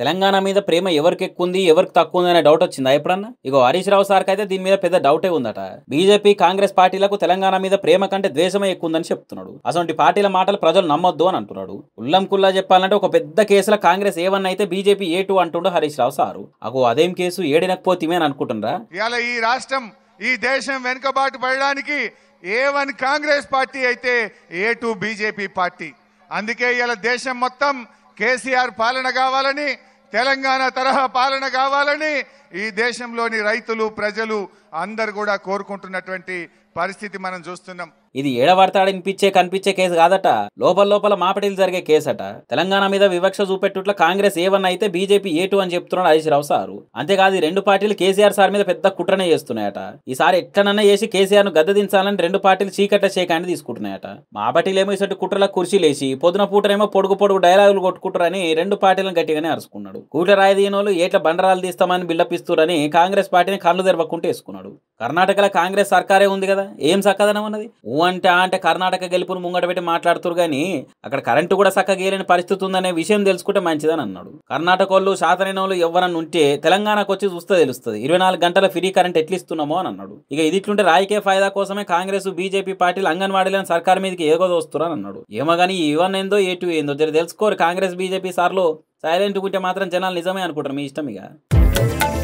తెలంగాణ మీద ప్రేమ ఎవరికి ఎక్కువ ఉంది ఎవరికి తక్కువ ఉంది అనే డౌట్ వచ్చిందా ఎప్పుడన్నా ఇగో హరీష్ రావు సార్ అయితే దీని మీద పెద్ద డౌటే ఉందట బీజేపీ కాంగ్రెస్ పార్టీలకు తెలంగాణ మీద ప్రేమ కంటే ద్వేషమే ఎక్కువ ఉందని చెప్తున్నాడు అసలు పార్టీల మాటలు ప్రజలు నమ్మొద్దు అని అంటున్నాడు ఉల్లం కుల్లా చెప్పాలంటే ఒక పెద్ద కేసులో కాంగ్రెస్ ఏవన్ అయితే బీజేపీ ఏ టూ అంటుండో హరీష్ రావు సారు అగో అదేం కేసు ఏడినకపోతే అని అనుకుంటున్నారా ఈ రాష్ట్రం ఈ దేశం వెనుకబాటు పడడానికి ఏ వన్ కాంగ్రెస్ పార్టీ అయితే ఏ టూ బీజేపీ పార్టీ అందుకే ఇలా దేశం మొత్తం కేసీఆర్ పాలన కావాలని తెలంగాణ తరహా పాలన కావాలని ఈ దేశంలోని రైతులు ప్రజలు అందరు కూడా కోరుకుంటున్నటువంటి పరిస్థితి మనం చూస్తున్నాం ఇది ఏడవాడతాడు వినిపించే కనిపించే కేసు కాదట లోపల లోపల మాపటిలు జరిగే కేసట తెలంగాణ మీద వివక్ష చూపెట్టుట్ల కాంగ్రెస్ ఏవన్ అయితే బీజేపీ ఏ టూ అని చెప్తున్నాడు హరీష్ రావు సారు అంతేకాదు ఈ రెండు పార్టీలు కేసీఆర్ సార్ మీద పెద్ద కుట్రనే చేస్తున్నాయట ఈసారి ఎట్లనన్నా చేసి కేసీఆర్ ను దించాలని రెండు పార్టీలు చీకట్ల చేయకాన్ని తీసుకుంటున్నాయట మాపటీలేమో ఇసటి కుట్రలకు కుర్చీలేసి పొద్దున పూటనేమో పొడుగు పొడుగు డైలాగులు కొట్టుకుంటారని రెండు పార్టీలను గట్టిగానే అరుచుకున్నాడు కూటరాయి దీనోళ్ళు ఏట్ల బండరాలు తీస్తామని బిల్డప్ ప్రేమిస్తురని కాంగ్రెస్ పార్టీని కళ్ళు తెరవకుంటే వేసుకున్నాడు కర్ణాటకలో కాంగ్రెస్ సర్కారే ఉంది కదా ఏం సక్కదనం అన్నది ఊ అంటే అంటే కర్ణాటక గెలుపును ముంగట పెట్టి మాట్లాడుతురు కానీ అక్కడ కరెంటు కూడా చక్కగా గేలేని పరిస్థితి ఉందనే విషయం తెలుసుకుంటే మంచిదని అన్నాడు కర్ణాటక వాళ్ళు శాతరైన ఎవరన్నా ఉంటే తెలంగాణకు వచ్చి చూస్తే తెలుస్తుంది ఇరవై నాలుగు గంటల ఫ్రీ కరెంట్ ఎట్లిస్తున్నామో అని అన్నాడు ఇక ఇది ఇట్లుంటే రాజకీయ ఫాయిదా కోసమే కాంగ్రెస్ బీజేపీ పార్టీలు అంగన్వాడీలను సర్కార్ మీదకి ఏదో వస్తురని అన్నాడు ఏమో కానీ ఇవన్నీ ఏందో టూ ఏందో తెలుసుకోరు కాంగ్రెస్ బీజేపీ సార్లు సైలెంట్ ఉంటే మాత్రం జనాలు నిజమే అనుకుంటారు మీ ఇష్టం ఇక